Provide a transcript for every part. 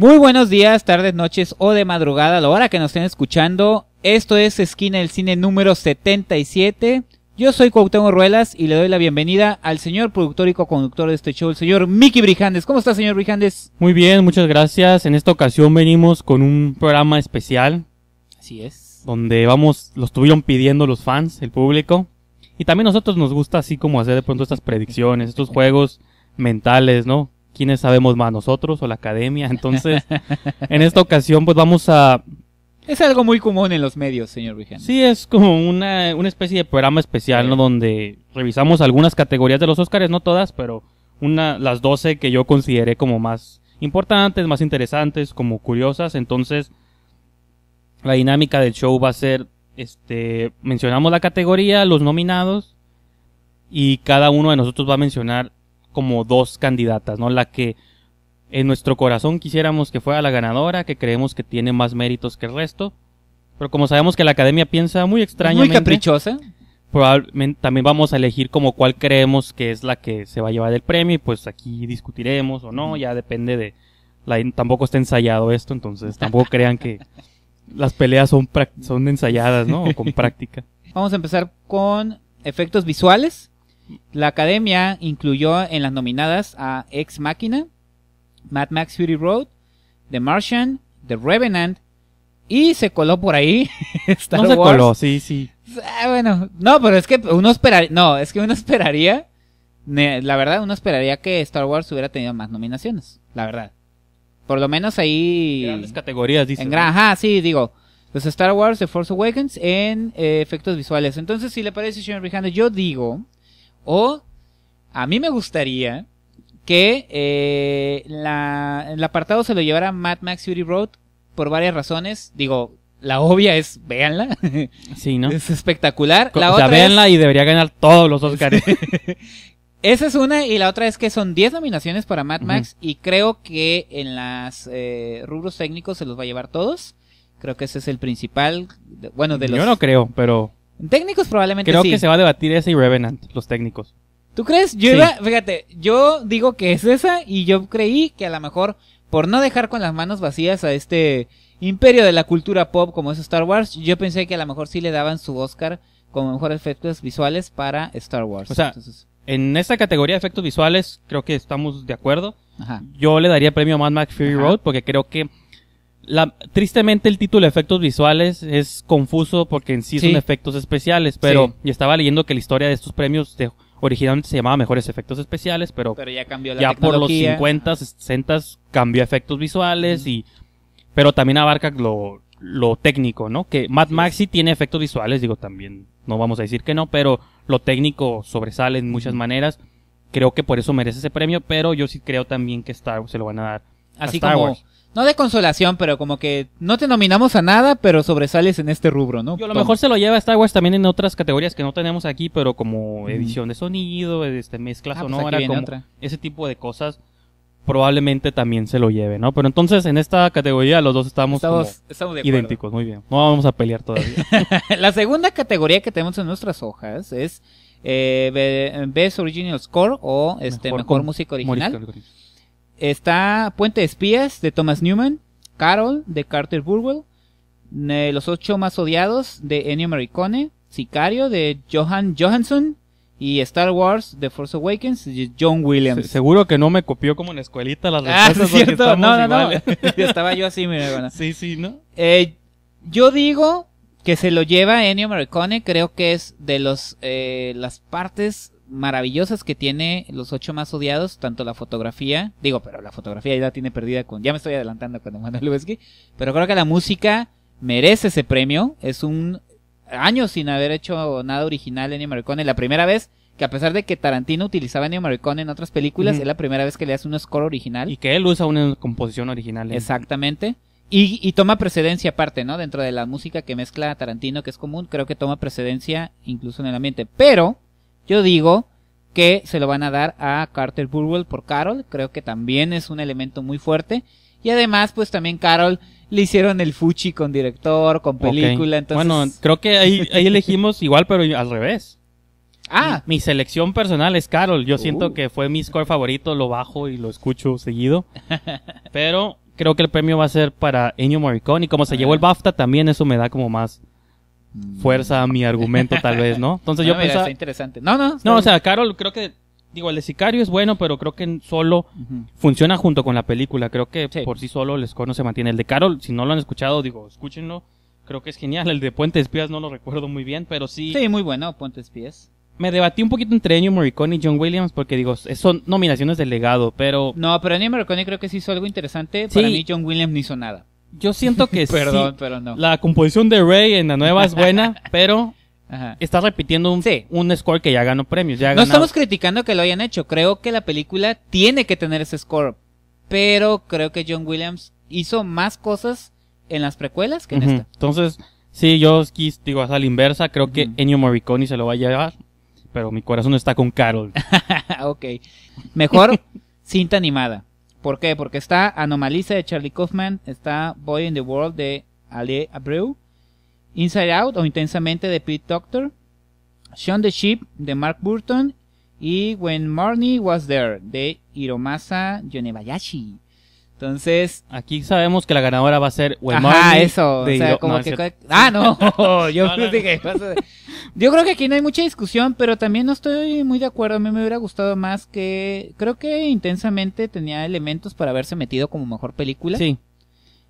Muy buenos días, tardes, noches o de madrugada a la hora que nos estén escuchando. Esto es Esquina del Cine número 77. Yo soy Cuauhtémoc Ruelas y le doy la bienvenida al señor productor y co-conductor de este show, el señor Mickey Brijandes. ¿Cómo está, señor Brijandes? Muy bien, muchas gracias. En esta ocasión venimos con un programa especial. Así es. Donde vamos, lo estuvieron pidiendo los fans, el público. Y también a nosotros nos gusta así como hacer de pronto estas predicciones, estos juegos mentales, ¿no? ¿Quiénes sabemos más? ¿Nosotros o la academia? Entonces, en esta ocasión, pues vamos a... Es algo muy común en los medios, señor Vigen. Sí, es como una, especie de programa especial, ¿no? Donde revisamos algunas categorías de los Óscares, no todas, pero una, las 12 que yo consideré como más importantes, más interesantes, como curiosas. Entonces, la dinámica del show va a ser, este, mencionamos la categoría, los nominados, y cada uno de nosotros va a mencionar como dos candidatas, ¿no? La que en nuestro corazón quisiéramos que fuera la ganadora, que creemos que tiene más méritos que el resto. Pero como sabemos que la academia piensa muy extrañamente. Muy caprichosa. Probablemente también vamos a elegir como cuál creemos que es la que se va a llevar el premio. Y pues aquí discutiremos o no, ya depende de. La, tampoco está ensayado esto, entonces tampoco crean que las peleas son, son ensayadas, ¿no? O con práctica. Vamos a empezar con efectos visuales. La academia incluyó en las nominadas a Ex Machina, Mad Max Fury Road, The Martian, The Revenant y se coló por ahí Star no se coló, sí, sí. Ah, bueno, no, pero es que uno esperaría, no, es que uno esperaría, la verdad, uno esperaría que Star Wars hubiera tenido más nominaciones, la verdad. Por lo menos ahí. Grandes categorías, dice. En gran, ajá, sí, digo. Los Star Wars, The Force Awakens en eh, efectos visuales. Entonces, si le parece, señor Rijano, yo digo o a mí me gustaría que eh, el apartado se lo llevara Mad Max Fury Road por varias razones. Digo, la obvia es véanla. Sí, ¿no? Es espectacular. La o sea, véanla y debería ganar todos los Oscars. Esa es una y la otra es que son 10 nominaciones para Mad Max y creo que en las eh, rubros técnicos se los va a llevar todos. Creo que ese es el principal, bueno, de los Yo no creo, pero Técnicos probablemente Creo que se va a debatir esa y Revenant, los técnicos. ¿Tú crees? fíjate, yo digo que es esa y yo creí que a lo mejor por no dejar con las manos vacías a este imperio de la cultura pop como es Star Wars, yo pensé que a lo mejor sí le daban su Oscar como mejor efectos visuales para Star Wars. O sea, en esta categoría de efectos visuales creo que estamos de acuerdo. Ajá. Yo le daría premio a Mad Max Fury Road porque creo que la, tristemente el título de efectos visuales es confuso porque en sí, son efectos especiales, pero y estaba leyendo que la historia de estos premios originalmente se llamaba mejores efectos especiales, pero, ya, por los 50, 60 cambió efectos visuales y pero también abarca lo, lo técnico, ¿no? Que Mad sí. Maxi tiene efectos visuales, digo también, no vamos a decir que no, pero lo técnico sobresale en muchas maneras. Creo que por eso merece ese premio, pero yo sí creo también que Star Wars se lo van a dar. Así como no de consolación, pero como que no te nominamos a nada, pero sobresales en este rubro, ¿no? Yo a lo mejor se lo lleva Star Wars también en otras categorías que no tenemos aquí, pero como edición de sonido, este mezcla o ah, pues sonora, ese tipo de cosas probablemente también se lo lleve, ¿no? Pero entonces en esta categoría los dos estamos, idénticos, muy bien. No vamos a pelear todavía. La segunda categoría que tenemos en nuestras hojas es eh, Best Original Score o este mejor, Música original. Está Puente de Espías de Thomas Newman, Carol de Carter Burwell, Los Ocho Más Odiados de Ennio Morricone, Sicario de Johan Johansson y Star Wars de Force Awakens de John Williams. seguro que no me copió como en escuelita las ah, respuestas. Ah, ¿es cierto. No, no, no. Estaba yo así, mi hermana. Sí, sí, ¿no? Eh, yo digo que se lo lleva Ennio Morricone, creo que es de los eh, las partes maravillosas que tiene los ocho más odiados, tanto la fotografía, digo, pero la fotografía ya la tiene perdida con, ya me estoy adelantando con Emanuel Lubezki, pero creo que la música merece ese premio, es un año sin haber hecho nada original en Maricón, es la primera vez que a pesar de que Tarantino utilizaba Ennio en otras películas, es la primera vez que le hace un score original. Y que él usa una composición original. Exactamente. Y, y, toma precedencia aparte, ¿no? Dentro de la música que mezcla Tarantino, que es común, creo que toma precedencia incluso en el ambiente. Pero, yo digo que se lo van a dar a Carter Burwell por Carol, creo que también es un elemento muy fuerte. Y además, pues también Carol le hicieron el fuchi con director, con película, Bueno, creo que ahí, elegimos igual, pero al revés. Ah. Mi, selección personal es Carol. Yo siento uh. que fue mi score favorito, lo bajo y lo escucho seguido. pero creo que el premio va a ser para Ennio Morricone. Y como se ah. llevó el BAFTA, también eso me da como más Mm. fuerza a mi argumento, tal vez, ¿no? Entonces yo ah, pensaba... interesante. No, no. No, o sea, Carol, creo que... Digo, el de Sicario es bueno, pero creo que solo funciona junto con la película. Creo que por sí solo el score no se mantiene. El de Carol, si no lo han escuchado, digo, escúchenlo. Creo que es genial. El de Puentes Espías no lo recuerdo muy bien, pero sí... Sí, muy bueno, Puentes Espías me debatí un poquito entre Ennio Morricone y John Williams porque digo, son nominaciones del legado, pero... No, pero Ennio Morricone creo que sí hizo algo interesante. Para mí John Williams no hizo nada yo siento que Perdón, pero La composición de Rey en la nueva es buena, pero está repitiendo un, score que ya ganó premios. Ya no estamos criticando que lo hayan hecho. Creo que la película tiene que tener ese score. Pero creo que John Williams hizo más cosas en las precuelas que en esta. Entonces, sí, yo digo, hasta la inversa. Creo que Ennio Morricone se lo va a llevar. Pero mi corazón está con Carol. ok. Mejor cinta animada. ¿Por qué? Porque está Anomalisa de Charlie Kaufman, está Boy in the World de Ale Abreu, Inside Out o Intensamente de Pete Doctor, Sean the Sheep de Mark Burton y When Marnie Was There de Hiromasa Yonebayashi. Entonces, aquí sabemos que la ganadora va a ser When Ajá, Marnie eso, Ah, no, yo yo creo que aquí no hay mucha discusión, pero también no estoy muy de acuerdo. A mí me hubiera gustado más que. Creo que intensamente tenía elementos para haberse metido como mejor película. Sí.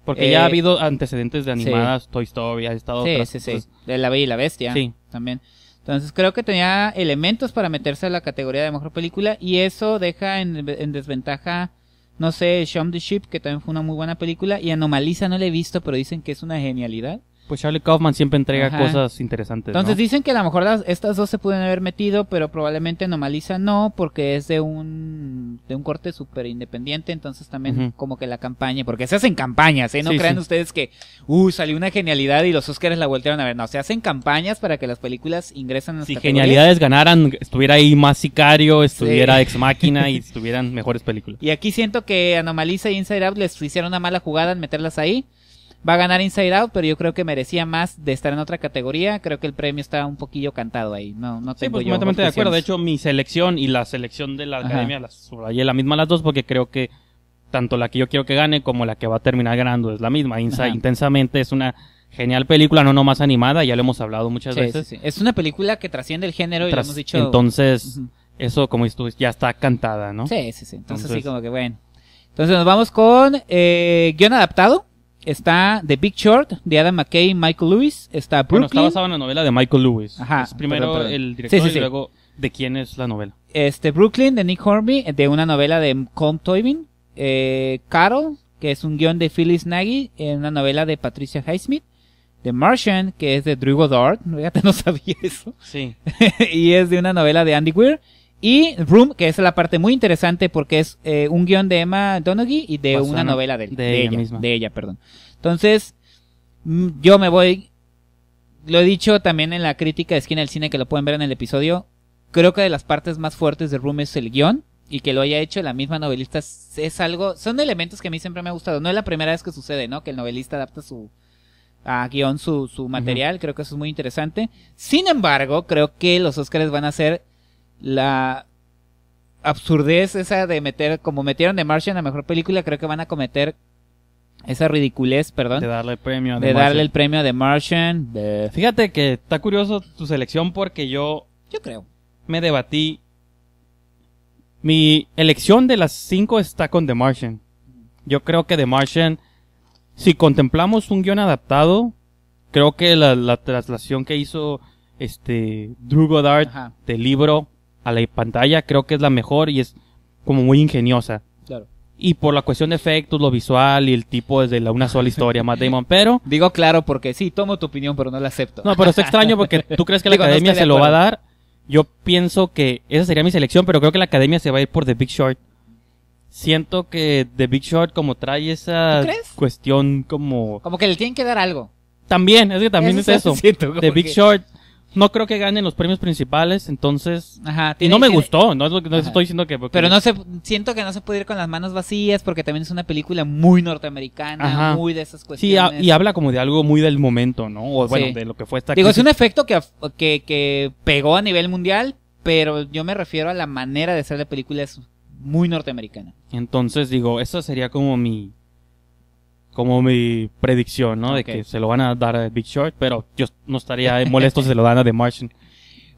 Porque ya ha eh, habido antecedentes de animadas, Toy Story, ha estado. Sí, otras, sí, sí. De La Bella y la Bestia. Sí. También. Entonces creo que tenía elementos para meterse a la categoría de mejor película y eso deja en, desventaja, no sé, Shum the Ship, que también fue una muy buena película, y Anomaliza no la he visto, pero dicen que es una genialidad pues Charlie Kaufman siempre entrega cosas interesantes. Entonces dicen que a lo mejor estas dos se pueden haber metido, pero probablemente Anomalisa no, porque es de un, de un corte súper independiente, entonces también como que la campaña, porque se hacen campañas, ¿eh? No crean ustedes que, uh, salió una genialidad y los Oscars la voltearon a ver, no, se hacen campañas para que las películas ingresen a Si genialidades ganaran, estuviera ahí más Sicario, estuviera Ex Máquina y estuvieran mejores películas. Y aquí siento que Anomalisa y Inside Out les hicieron una mala jugada en meterlas ahí va a ganar Inside Out, pero yo creo que merecía más de estar en otra categoría. Creo que el premio está un poquillo cantado ahí. No, no tengo sí, pues, completamente de acuerdo. De hecho, mi selección y la selección de la academia las subrayé la misma las dos porque creo que tanto la que yo quiero que gane como la que va a terminar ganando es la misma. Inside Intensamente es una genial película, no más animada, ya lo hemos hablado muchas veces. Sí, Es una película que trasciende el género y lo hemos dicho. Entonces, eso como tú ya está cantada, ¿no? Sí, sí, sí. Entonces, así sí, como que bueno. Entonces nos vamos con eh, guión adaptado. Está The Big Short de Adam McKay y Michael Lewis. Está Brooklyn. Bueno, está basado en la novela de Michael Lewis. Ajá. primero el director y luego de quién es la novela. Este Brooklyn de Nick Hornby de una novela de Colm Toibin. Eh, Carol que es un guión de Phyllis Nagy en una novela de Patricia Highsmith. The Martian que es de Drew Goddard. Fíjate, no sabía eso. Sí. y es de una novela de Andy Weir. Y Room, que es la parte muy interesante porque es eh, un guión de Emma Donoghue y de una novela de, ella, de ella, perdón. Entonces, mm, yo me voy, lo he dicho también en la crítica de Esquina del Cine que lo pueden ver en el episodio, creo que de las partes más fuertes de Room es el guión y que lo haya hecho la misma novelista es algo, son elementos que a mí siempre me ha gustado, no es la primera vez que sucede, ¿no? Que el novelista adapta su, a guión su, su material, creo que eso es muy interesante. Sin embargo, creo que los Oscars van a ser la absurdez esa de meter, como metieron The Martian a mejor película, creo que van a cometer esa ridiculez, perdón. De darle el premio. De, de darle el premio de Martian. Fíjate que está curioso tu selección porque yo. Yo creo. Me debatí. Mi elección de las cinco está con The Martian. Yo creo que The Martian, si contemplamos un guión adaptado, creo que la, la traslación que hizo este Drew Goddard del libro a la pantalla, creo que es la mejor y es como muy ingeniosa. Claro. Y por la cuestión de efectos, lo visual y el tipo de una sola historia, Matt Damon, pero... Digo claro porque sí, tomo tu opinión, pero no la acepto. No, pero es extraño porque tú crees que la academia se lo va a dar. Yo pienso que esa sería mi selección, pero creo que la academia se va a ir por The Big Short. Siento que The Big Short como trae esa cuestión como... Como que le tienen que dar algo. También, es que también es eso. The Big Short no creo que ganen los premios principales, entonces. Ajá. Y no me gustó, no, es lo que, estoy diciendo que. Pero no sé siento que no se puede ir con las manos vacías porque también es una película muy norteamericana, muy de esas cuestiones. Sí, y habla como de algo muy del momento, ¿no? O bueno, de lo que fue esta. Digo, es un efecto que, que, que pegó a nivel mundial, pero yo me refiero a la manera de hacer la película es muy norteamericana. Entonces, digo, eso sería como mi como mi predicción, ¿no? De que se lo van a dar a Big Short, pero yo no estaría molesto si se lo dan a The Martian.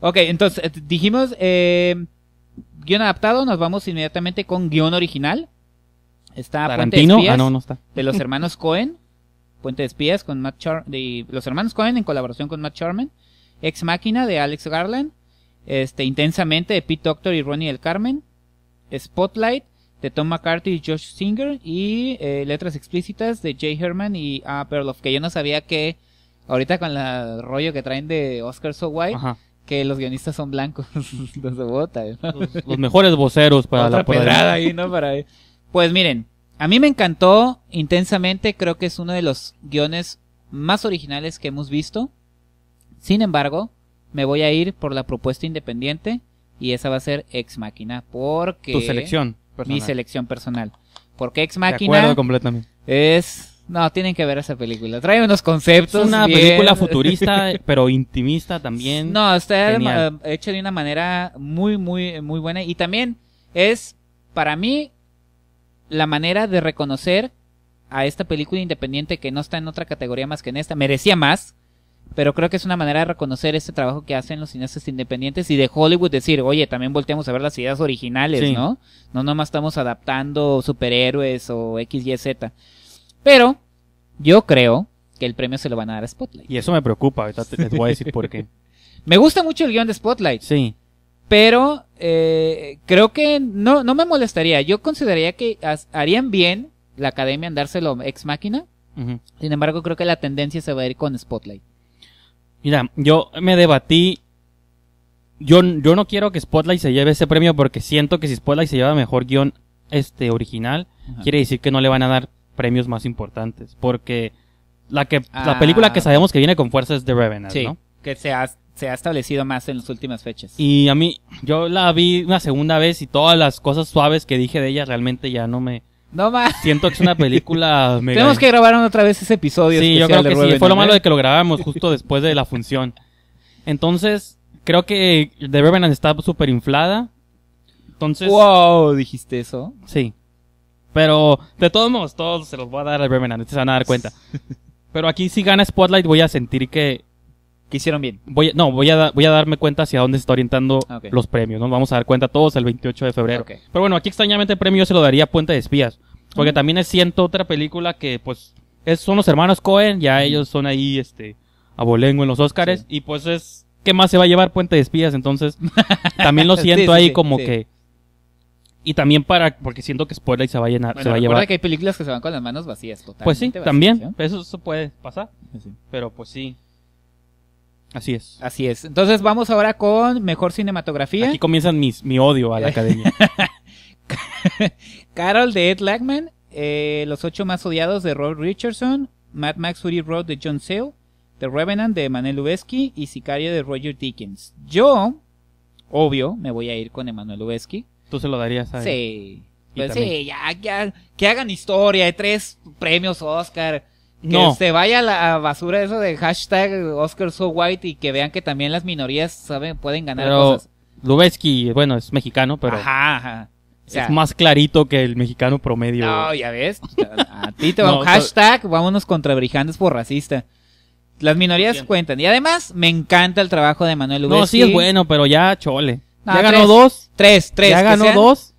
Ok, entonces eh, dijimos eh, guión adaptado, nos vamos inmediatamente con guión original. Está Tarantino, ah, no, no está. de los hermanos Cohen, Puente de Espías con Matt de los hermanos Cohen en colaboración con Matt Charman, Ex Máquina de Alex Garland, este Intensamente de Pete Doctor y Ronnie del Carmen, Spotlight de Tom McCarthy y Josh Singer y eh, letras explícitas de Jay Herman y ah, pero lo que yo no sabía que ahorita con el rollo que traen de Oscar So White, que los guionistas son blancos, los los, mejores voceros para la pedrada ahí, ¿no? Para... Pues miren, a mí me encantó intensamente, creo que es uno de los guiones más originales que hemos visto. Sin embargo, me voy a ir por la propuesta independiente y esa va a ser Ex Máquina, porque... Tu selección. Mi selección personal. Porque Ex Máquina. acuerdo completamente. Es. No, tienen que ver esa película. Trae unos conceptos. Es una película futurista, pero intimista también. No, está eh, hecho de una manera muy, muy, muy buena. Y también es, para mí, la manera de reconocer a esta película independiente que no está en otra categoría más que en esta. Merecía más pero creo que es una manera de reconocer este trabajo que hacen los cineastas independientes y de Hollywood decir, oye, también volteamos a ver las ideas originales, no ¿no? No nomás estamos adaptando superhéroes o X, Y, Z. Pero yo creo que el premio se lo van a dar a Spotlight. Y eso me preocupa, te, voy a decir por qué. me gusta mucho el guión de Spotlight. Sí. Pero eh, creo que no, no me molestaría. Yo consideraría que harían bien la academia en dárselo ex máquina. Sin embargo, creo que la tendencia se va a ir con Spotlight. Mira, yo me debatí. Yo, yo no quiero que Spotlight se lleve ese premio porque siento que si Spotlight se lleva mejor guión este, original, quiere decir que no le van a dar premios más importantes. Porque la, que, la película que ah. sabemos que viene con fuerza es The Revenant, ¿no? Que se ha, se ha establecido más en las últimas fechas. Y a mí, yo la vi una segunda vez y todas las cosas suaves que dije de ella realmente ya no me, no más. Siento que es una película mega... Tenemos que grabar otra vez ese episodio. Sí, yo creo que sí. Fue lo malo de que lo grabamos justo después de la función. Entonces, creo que The Revenant está súper inflada. Entonces. ¡Wow! ¿Dijiste eso? Sí. Pero, de todos modos, todos se los voy a dar a Revenant. Se van a dar cuenta. Pero aquí, si gana Spotlight, voy a sentir que que hicieron bien. Voy, no, voy a, voy a darme cuenta hacia dónde se está orientando ah, los premios. Nos vamos a dar cuenta todos el 28 de febrero. Pero bueno, aquí extrañamente el premio se lo daría a Puente de Espías. Porque ah. también es siento otra película que, pues, son los hermanos Cohen. Ya ellos son ahí, este, abolengo en los Oscars. Y pues es, ¿qué más se va a llevar Puente de Espías? Entonces, también lo siento ahí como que. Y también para, porque siento que spoiler y se va a llenar, se va a llevar. que hay películas que se van con las manos vacías, Pues sí, también, eso puede pasar. Pero pues sí, Así es. Así es. Entonces vamos ahora con mejor cinematografía. Aquí comienzan mis, mi odio a la academia. Carol de Ed Lackman, eh, Los ocho más odiados de Rob Richardson, Matt Max Fury Road de John Sale, The Revenant de Emanuel Lubezki y Sicario de Roger Dickens. Yo, obvio, me voy a ir con Emanuel Lubezki. ¿Tú se lo darías a él? Sí. Pues sí, ya, que hagan historia, hay tres premios Oscar que se vaya a la basura eso de hashtag Oscar so white y que vean que también las minorías saben, pueden ganar pero cosas. Lubeski, bueno, es mexicano, pero. Ajá, es más clarito que el mexicano promedio. No, ya ves. A ti te va hashtag, vámonos contra Brijandes por racista. Las minorías cuentan. Y además, me encanta el trabajo de Manuel Lubeski. No, sí es bueno, pero ya chole. ya ganó dos. Tres, tres. Ya ganó dos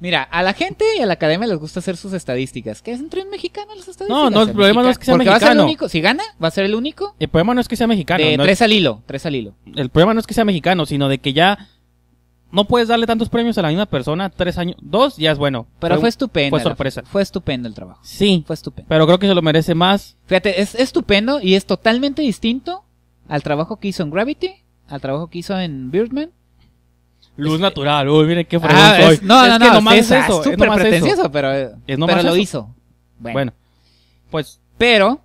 Mira, a la gente y a la academia les gusta hacer sus estadísticas. ¿Qué es entre un mexicano los estadísticos? No, no, el problema no es que sea mexicano. Va a ser el único, si gana, va a ser el único. El problema no es que sea mexicano. tres al hilo, tres al hilo. El problema no es que sea mexicano, sino de que ya no puedes darle tantos premios a la misma persona, tres años, dos, ya es bueno. Pero fue, fue estupendo. Fue sorpresa. Fue estupendo el trabajo. Sí. Fue estupendo. Pero creo que se lo merece más. Fíjate, es estupendo y es totalmente distinto al trabajo que hizo en Gravity, al trabajo que hizo en Birdman Luz natural, uy, miren qué fregón ah, soy. no, no, no, nomás es eso. Es pretencioso, pero, es pero lo hizo. Bueno. Pues. Pero,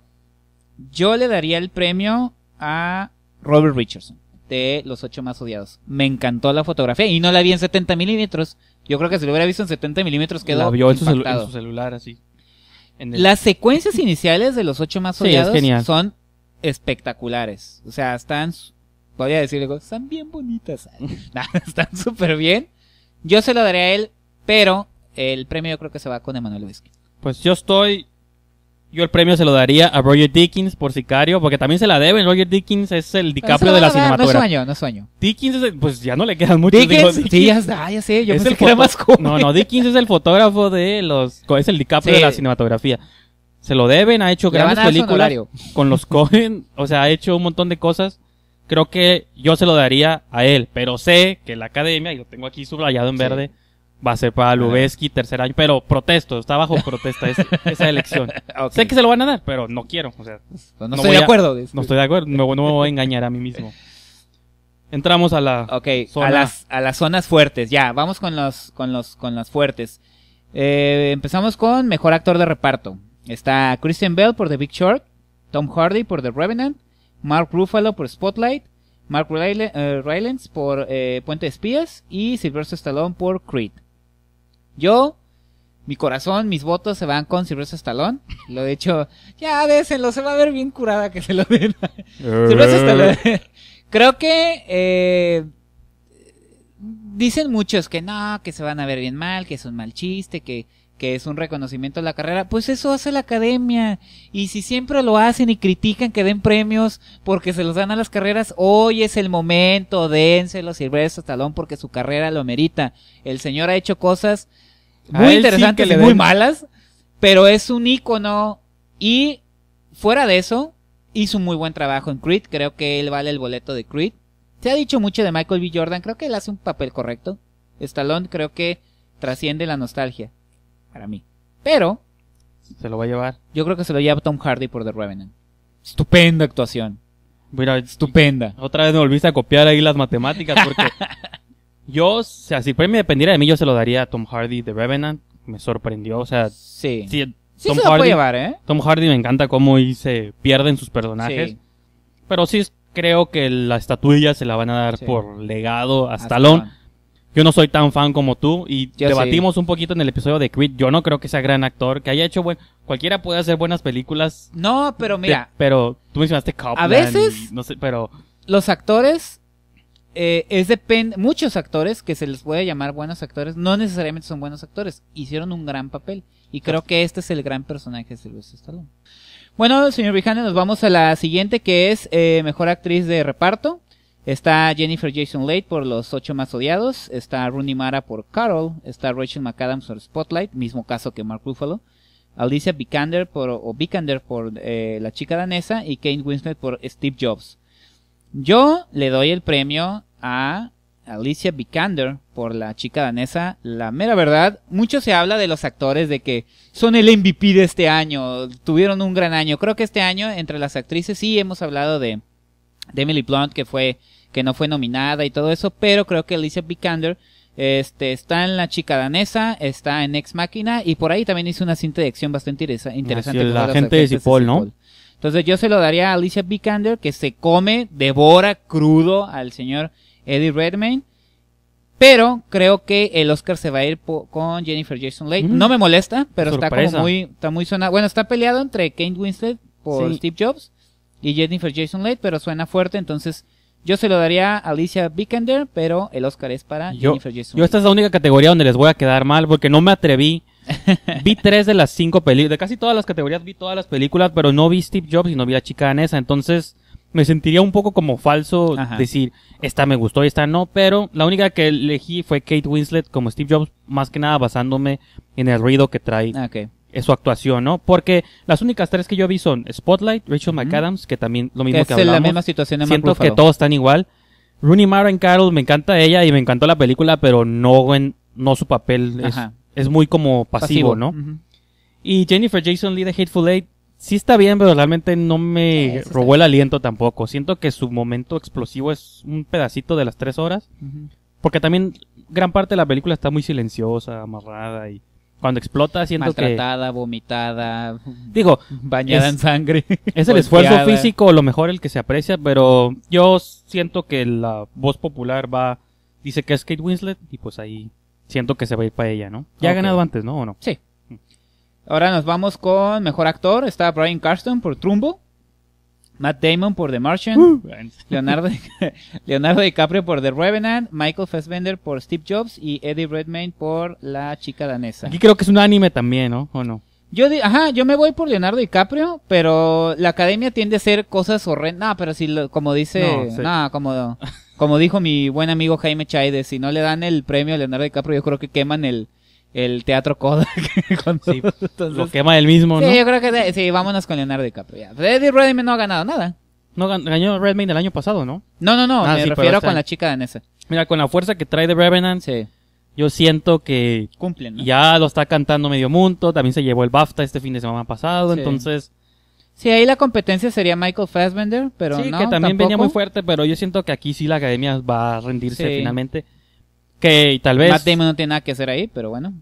yo le daría el premio a Robert Richardson, de Los Ocho Más Odiados. Me encantó la fotografía y no la vi en 70 milímetros. Yo creo que si lo hubiera visto en 70 milímetros quedó. Lo vio en su, celular, así. En Las secuencias iniciales de Los Ocho Más Odiados son espectaculares. O sea, están Podría decirle, están bien bonitas. están súper bien. Yo se lo daré a él, pero el premio yo creo que se va con Emanuel Luis. Pues yo estoy. Yo el premio se lo daría a Roger Dickens por Sicario, porque también se la deben. Roger Dickens es el DiCaprio de la cinematografía. No sueño, no sueño. Dickens es el, pues ya no le quedan muchos. Dickens, digo, Dickens ya, sé, yo es el que más No, no, Dickens es el fotógrafo de los, es el DiCaprio de la cinematografía. Se lo deben, ha hecho grandes películas con los Cohen, o sea, ha hecho un montón de cosas creo que yo se lo daría a él, pero sé que la academia, y lo tengo aquí subrayado en verde, va a ser para Lubeski tercer año, pero protesto, está bajo protesta esa elección. Sé que se lo van a dar, pero no quiero, o sea, pues no, estoy de acuerdo. no estoy de acuerdo, no me voy a engañar a mí mismo. Entramos a la a las a las zonas fuertes. Ya, vamos con los con los con las fuertes. Eh, empezamos con mejor actor de reparto. Está Christian Bell por The Big Short, Tom Hardy por The Revenant, Mark Ruffalo por Spotlight, Mark eh, Rylance por eh, Puente de Espías y Sylvester Stallone por Creed. Yo, mi corazón, mis votos se van con Sylvester Stallone. Lo de hecho, ya déselo, se va a ver bien curada que se lo den. Eh. Creo que dicen muchos que no, que se van a ver bien mal, que es un mal chiste, que que es un reconocimiento de la carrera, pues eso hace la academia. Y si siempre lo hacen y critican que den premios porque se los dan a las carreras, hoy es el momento, dénselo a Silvestre Talón porque su carrera lo merita. El señor ha hecho cosas muy interesantes y muy malas, pero es un ícono y fuera de eso, hizo un muy buen trabajo en Creed, creo que él vale el boleto de Creed. Se ha dicho mucho de Michael B. Jordan, creo que él hace un papel correcto. Stallone creo que trasciende la nostalgia para mí. Pero. Se lo va a llevar. Yo creo que se lo lleva Tom Hardy por The Revenant. Estupenda actuación. Mira, estupenda. Otra vez me volviste a copiar ahí las matemáticas porque yo, o sea, si premio dependiera de mí, yo se lo daría a Tom Hardy The Revenant. Me sorprendió, o sea, sí. Tom sí se lo Hardy, puede llevar, ¿eh? Tom Hardy me encanta cómo se pierden sus personajes. Pero sí creo que la estatuilla se la van a dar por legado a Stallone. Yo no soy tan fan como tú y debatimos un poquito en el episodio de Creed. Yo no creo que sea gran actor, que haya hecho buen... Cualquiera puede hacer buenas películas. No, pero mira. pero tú mencionaste Copland. A veces... no sé, pero... Los actores... Eh, es depende... Muchos actores que se les puede llamar buenos actores no necesariamente son buenos actores. Hicieron un gran papel. Y creo que este es el gran personaje de Silvestre Stallone. Bueno, señor Vijane, nos vamos a la siguiente que es eh, Mejor Actriz de Reparto. Está Jennifer Jason Leigh por Los Ocho Más Odiados. Está Rooney Mara por Carol. Está Rachel McAdams por Spotlight, mismo caso que Mark Ruffalo. Alicia Vikander por, o por eh, La Chica Danesa. Y Kate Winslet por Steve Jobs. Yo le doy el premio a Alicia Vikander por La Chica Danesa. La mera verdad, mucho se habla de los actores de que son el MVP de este año. Tuvieron un gran año. Creo que este año, entre las actrices, sí hemos hablado de, de Emily Blunt, que fue que no fue nominada y todo eso, pero creo que Alicia Vikander este, está en La Chica Danesa, está en Ex Máquina y por ahí también hizo una cinta de acción bastante interesante. la gente de ¿no? Entonces yo se lo daría a Alicia Vikander que se come, devora crudo al señor Eddie Redmayne. Pero creo que el Oscar se va a ir con Jennifer Jason Leigh. No me molesta, pero está como muy, está muy sonado. Bueno, está peleado entre Kate Winslet por Steve Jobs y Jennifer Jason Leigh, pero suena fuerte, entonces yo se lo daría a Alicia Vikander, pero el Oscar es para Jennifer Jason. Yo esta es la única categoría donde les voy a quedar mal porque no me atreví. vi tres de las cinco películas, de casi todas las categorías vi todas las películas, pero no vi Steve Jobs y no vi la chica danesa, entonces me sentiría un poco como falso decir, esta me gustó y esta no, pero la única que elegí fue Kate Winslet como Steve Jobs, más que nada basándome en el ruido que trae ah, su actuación, ¿no? Porque las únicas tres que yo vi son Spotlight, Rachel McAdams, que también lo mismo que, que Es la misma situación en Siento que todos están igual. Rooney Mara en Carol, me encanta ella y me encantó la película, pero no en, no su papel es, es muy como pasivo, ¿no? Y Jennifer Jason Lee de Hateful Eight sí está bien, pero realmente no me robó el aliento tampoco. Siento que su momento explosivo es un pedacito de las tres horas, porque también gran parte de la película está muy silenciosa, amarrada y cuando explota siendo maltratada, vomitada, digo, bañada en sangre. Es el esfuerzo físico, lo mejor el que se aprecia, pero yo siento que la voz popular va, dice que es Kate Winslet y pues ahí siento que se va a ir para ella, ¿no? Ya ha ganado antes, ¿no? no? Sí. Ahora nos vamos con mejor actor, está Brian Carston por Trumbo. Matt Damon por The Martian, Leonardo, Leonardo DiCaprio por The Revenant, Michael Fassbender por Steve Jobs y Eddie Redmayne por La chica danesa. Aquí creo que es un anime también, ¿no? ¿O no? Yo ajá, yo me voy por Leonardo DiCaprio, pero la academia tiende a ser cosas horrendas. No, pero si como dice, no, como dijo mi buen amigo Jaime Chaides, si no le dan el premio a Leonardo DiCaprio, yo creo que queman el el Teatro Kodak. lo quema el mismo, sí, yo creo que sí, vámonos con Leonardo DiCaprio. Pues, no ha ganado nada. No ganó Redmayne el año pasado, ¿no? No, no, no, ah, me refiero con la chica danesa. Mira, con la fuerza que trae de Revenant, yo siento que cumplen. Ya lo está cantando medio mundo, también se llevó el BAFTA este fin de semana pasado, entonces Sí, ahí la competencia sería Michael Fassbender, pero sí, que también venía muy fuerte, pero yo siento que aquí sí la academia va a rendirse finalmente. Que tal vez. Matt Damon no tiene nada que hacer ahí, pero bueno.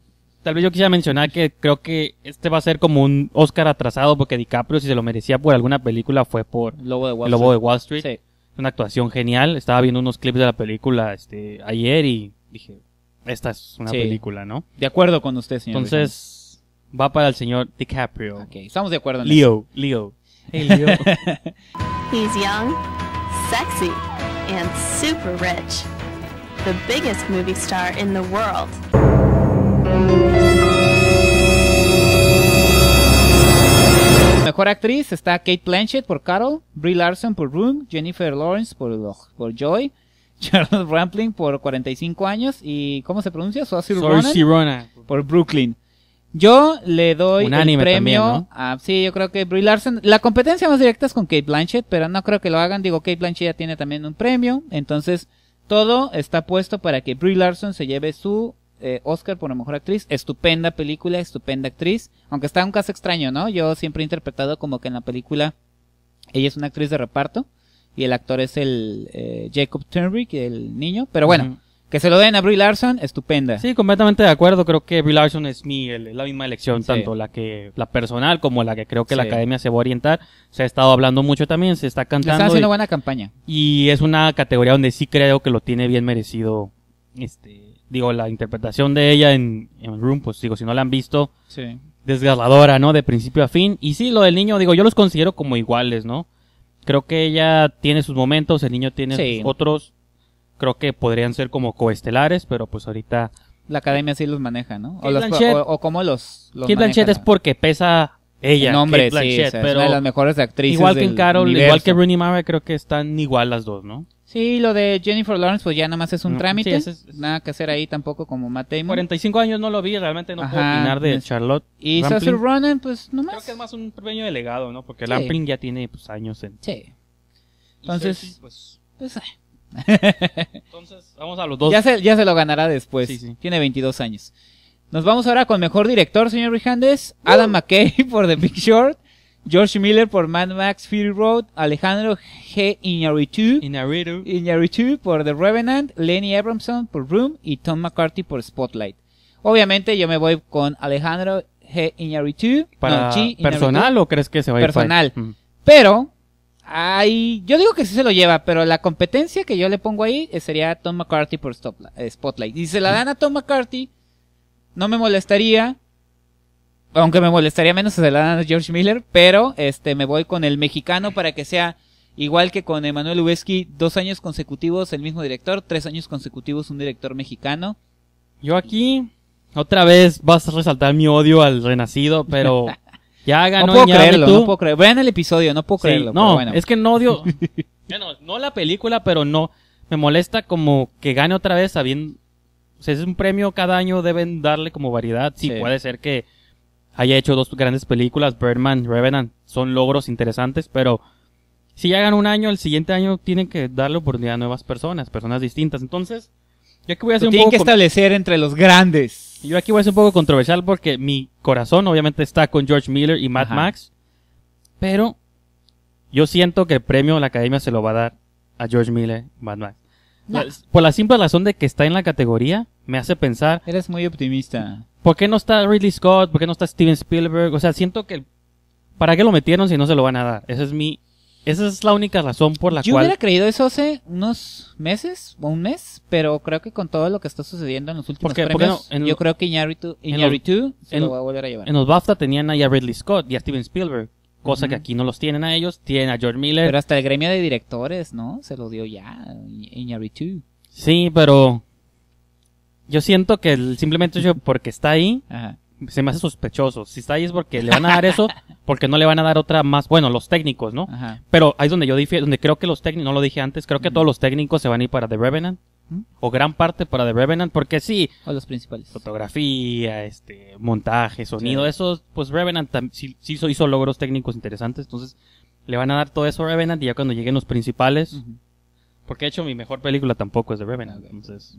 Tal vez yo quisiera mencionar que creo que este va a ser como un Oscar atrasado porque DiCaprio si se lo merecía por alguna película fue por Lobo de Wall, Lobo Street. De Wall Street. Sí. Una actuación genial. Estaba viendo unos clips de la película este ayer y dije, esta es una película, ¿no? De acuerdo con usted, señor. Entonces va para el señor DiCaprio. Ok, estamos de acuerdo en Leo, eso. Leo. Leo. He's young, sexy and super rich the biggest movie star in Mejor actriz está Kate Blanchett por Carol, Brie Larson por Room, Jennifer Lawrence por, por Joy, Charles Rampling por 45 años y ¿cómo se pronuncia? Soy por Brooklyn. Yo le doy un premio sí, yo creo que Brie Larson, la competencia más directa es con Kate Blanchett, pero no creo que lo hagan, digo, Kate Blanchett ya tiene también un premio, entonces todo está puesto para que Brie Larson se lleve su eh, Oscar por la mejor actriz. Estupenda película, estupenda actriz. Aunque está un caso extraño, ¿no? Yo siempre he interpretado como que en la película ella es una actriz de reparto y el actor es el eh, Jacob Turnbull, el niño. Pero bueno, que se lo den a Brie Larson, estupenda. Sí, completamente de acuerdo. Creo que Brie Larson es mi, la misma elección, tanto la que la personal como la que creo que la academia se va a orientar. Se ha estado hablando mucho también, se está cantando. Está haciendo buena campaña. Y es una categoría donde sí creo que lo tiene bien merecido. Este, digo, la interpretación de ella en, Room, pues digo, si no la han visto, sí. desgarradora, ¿no? De principio a fin. Y sí, lo del niño, digo, yo los considero como iguales, ¿no? Creo que ella tiene sus momentos, el niño tiene sus otros creo que podrían ser como coestelares, pero pues ahorita... La academia sí los maneja, ¿no? O, como los... los Kate Blanchett es porque pesa ella. nombre, sí, pero es una de las mejores actrices. Igual que Carol, igual que Rooney Mara, creo que están igual las dos, ¿no? Sí, lo de Jennifer Lawrence, pues ya nada más es un trámite. es, nada que hacer ahí tampoco como Matt 45 años no lo vi, realmente no puedo opinar de pues, Charlotte. Y Sassy Ronan, pues más. Creo que es más un premio delegado ¿no? Porque sí. ya tiene pues años en. Sí. Entonces, pues. pues eh. Entonces, vamos a los dos. Ya se, ya se lo ganará después. Tiene 22 años. Nos vamos ahora con mejor director, señor Rijandes. Adam uh. McKay por The Big Short. George Miller por Mad Max Fury Road, Alejandro G. Iñárritu, Iñárritu, por The Revenant, Lenny Abramson por Room y Tom McCarthy por Spotlight. Obviamente yo me voy con Alejandro G. Iñárritu. ¿Para personal o crees que se va a ir? Personal. Mm. Pero Ay, yo digo que sí se lo lleva, pero la competencia que yo le pongo ahí eh, sería Tom McCarthy por eh, Spotlight. Y si se la dan a Tom McCarthy, no me molestaría. Aunque me molestaría menos si se la dan a George Miller, pero este me voy con el mexicano para que sea igual que con Emanuel Uveski, dos años consecutivos el mismo director, tres años consecutivos un director mexicano. Yo aquí otra vez vas a resaltar mi odio al renacido, pero Ya ganó no no puedo creerlo. Vean el episodio, no puedo creerlo. No, es que no odio. bueno, no la película, pero no. Me molesta como que gane otra vez sabiendo. O es un premio cada año, deben darle como variedad. Sí, puede ser que haya hecho dos grandes películas, Birdman, Revenant, son logros interesantes, pero si ya gana un año, el siguiente año tienen que darle oportunidad a nuevas personas, personas distintas. Entonces, ya que voy a hacer un poco... Tienen que establecer entre los grandes. Yo aquí voy a ser un poco controversial porque mi corazón obviamente está con George Miller y Mad Max, pero yo siento que el premio de la academia se lo va a dar a George Miller, Mad Max. Pues, por la simple razón de que está en la categoría, me hace pensar. Eres muy optimista. ¿Por qué no está Ridley Scott? ¿Por qué no está Steven Spielberg? O sea, siento que. ¿Para qué lo metieron si no se lo van a dar? ese es mi esa es la única razón por la cual. Yo hubiera creído eso hace unos meses o un mes, pero creo que con todo lo que está sucediendo en los últimos porque, yo creo que Iñárritu, en se lo va a volver a llevar. En los BAFTA tenían ahí a Ridley Scott y a Steven Spielberg, cosa que aquí no los tienen a ellos, tienen a George Miller. Pero hasta el gremio de directores, ¿no? Se lo dio ya Iñárritu. Sí, pero yo siento que simplemente porque está ahí, Ajá se me hace sospechoso. Si está ahí es porque le van a dar eso, porque no le van a dar otra más. Bueno, los técnicos, ¿no? Pero ahí es donde yo dije, donde creo que los técnicos, no lo dije antes, creo que todos los técnicos se van a ir para The Revenant. ¿Mm? O gran parte para The Revenant, porque sí. los principales. Fotografía, este, montaje, sonido, eso, pues Revenant sí, hizo, logros técnicos interesantes, entonces le van a dar todo eso a Revenant y ya cuando lleguen los principales, porque he hecho mi mejor película tampoco es de Revenant. Entonces...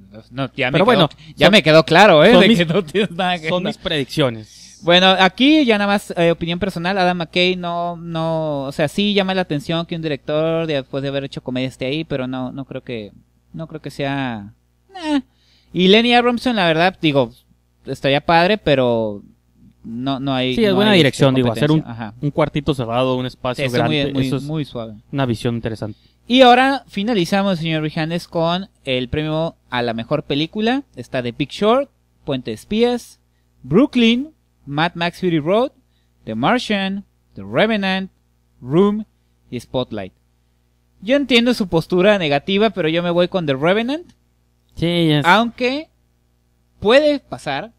ya me Pero quedó, bueno, ya me quedó claro, ¿eh? Son, de mis, predicciones. Bueno, aquí ya nada más eh, opinión personal. Adam McKay no, no, o sea, sí llama la atención que un director después de haber hecho comedia esté ahí, pero no, no creo que, no creo que sea. Y Lenny Abramson, la verdad, digo, estaría padre, pero no, no hay. Sí, es buena dirección, digo, hacer un, cuartito cerrado, un espacio grande. es muy suave. Una visión interesante. Y ahora finalizamos, señor Rijanes, con el premio a la mejor película. Está The Big Short, Puente Espías, Brooklyn, Mad Max Fury Road, The Martian, The Revenant, Room y Spotlight. Yo entiendo su postura negativa, pero yo me voy con The Revenant. Sí, Aunque puede pasar,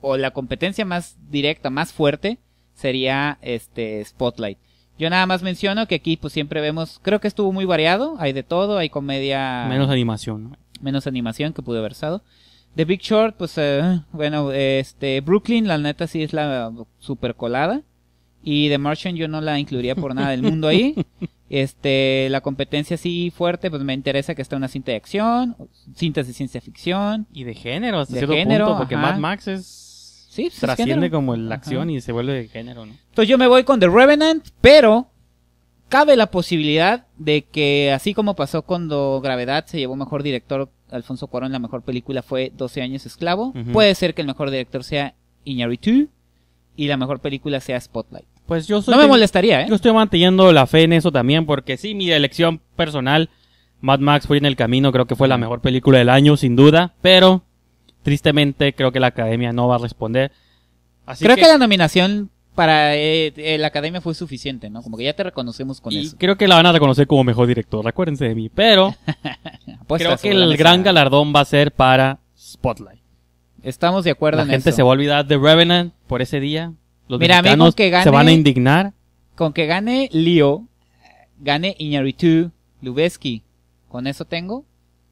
o la competencia más directa, más fuerte, sería este Spotlight. Yo nada más menciono que aquí pues siempre vemos, creo que estuvo muy variado, hay de todo, hay comedia... Menos animación. ¿no? Menos animación que pude haber estado. The Big Short, pues eh, bueno, este Brooklyn, la neta sí es la super colada. Y The Martian yo no la incluiría por nada del mundo ahí. Este, la competencia sí fuerte, pues me interesa que esté una cinta de acción, cintas de ciencia ficción. Y de género, de género, porque Mad Max es trasciende como la acción y se vuelve de género, ¿no? Entonces yo me voy con The Revenant, pero cabe la posibilidad de que así como pasó cuando Gravedad se llevó mejor director Alfonso Cuarón, la mejor película fue 12 años esclavo, puede ser que el mejor director sea Iñárritu y la mejor película sea Spotlight. Pues yo soy No me molestaría, ¿eh? Yo estoy manteniendo la fe en eso también porque sí, mi elección personal Mad Max fue en el camino, creo que fue la mejor película del año sin duda, pero Tristemente creo que la academia no va a responder. creo que, la nominación para eh, la academia fue suficiente, ¿no? Como que ya te reconocemos con eso. Creo que la van a reconocer como mejor director, acuérdense de mí. Pero creo que el gran galardón va a ser para Spotlight. Estamos de acuerdo la en eso. La gente se va a olvidar de Revenant por ese día. Los mexicanos se van a indignar. Con que gane Leo, gane Iñárritu, Lubeski. Con eso tengo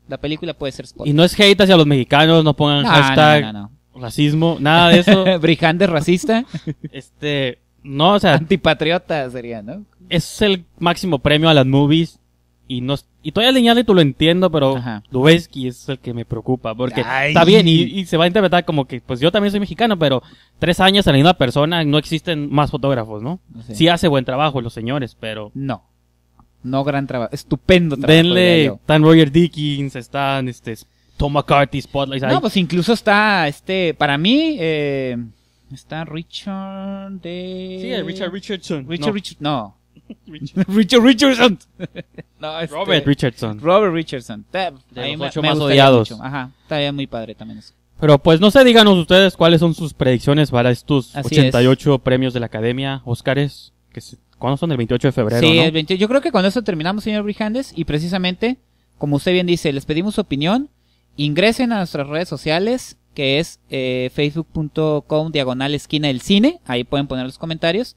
la película puede ser spot. Y no es hate hacia los mexicanos, no pongan hashtag racismo, nada de eso. Brijandes racista. este, no, o sea. Antipatriota sería, ¿no? Es el máximo premio a las movies. Y, no, y todavía y tú lo entiendo, pero Dubeski es el que me preocupa, porque está bien y, se va a interpretar como que, pues yo también soy mexicano, pero tres años en la misma persona, no existen más fotógrafos, ¿no? sí hace buen trabajo los señores, pero... No. No gran trabajo, estupendo trabajo. Denle, están Roger Dickens, están este, Tom McCarthy, Spotlight. No, pues incluso está, este, para mí, eh, está Richard de... Sí, Richard Richardson. Richard no. Richard, no. Richard. Richardson. no, este, Robert Richardson. Robert Richardson. De, ocho más odiados. Ajá, también muy padre también Pero pues no se díganos ustedes cuáles son sus predicciones para estos 88 premios de la Academia, Oscars que se ¿Cuándo son? El 28 de febrero. Sí, el 28. Yo creo que cuando eso terminamos, señor Brijandes. Y precisamente, como usted bien dice, les pedimos su opinión. Ingresen a nuestras redes sociales, que es eh, facebook.com diagonal esquina del cine. Ahí pueden poner los comentarios.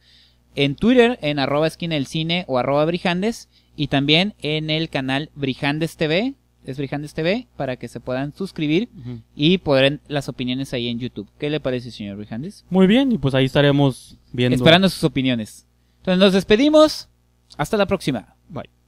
En Twitter, en arroba esquina del cine o arroba Brijandes. Y también en el canal Brijandes TV. Es Brijandes TV para que se puedan suscribir y podrán las opiniones ahí en YouTube. ¿Qué le parece, señor Brijandes? Muy bien, y pues ahí estaremos viendo. Esperando sus opiniones. Nos despedimos. Hasta la próxima. Bye.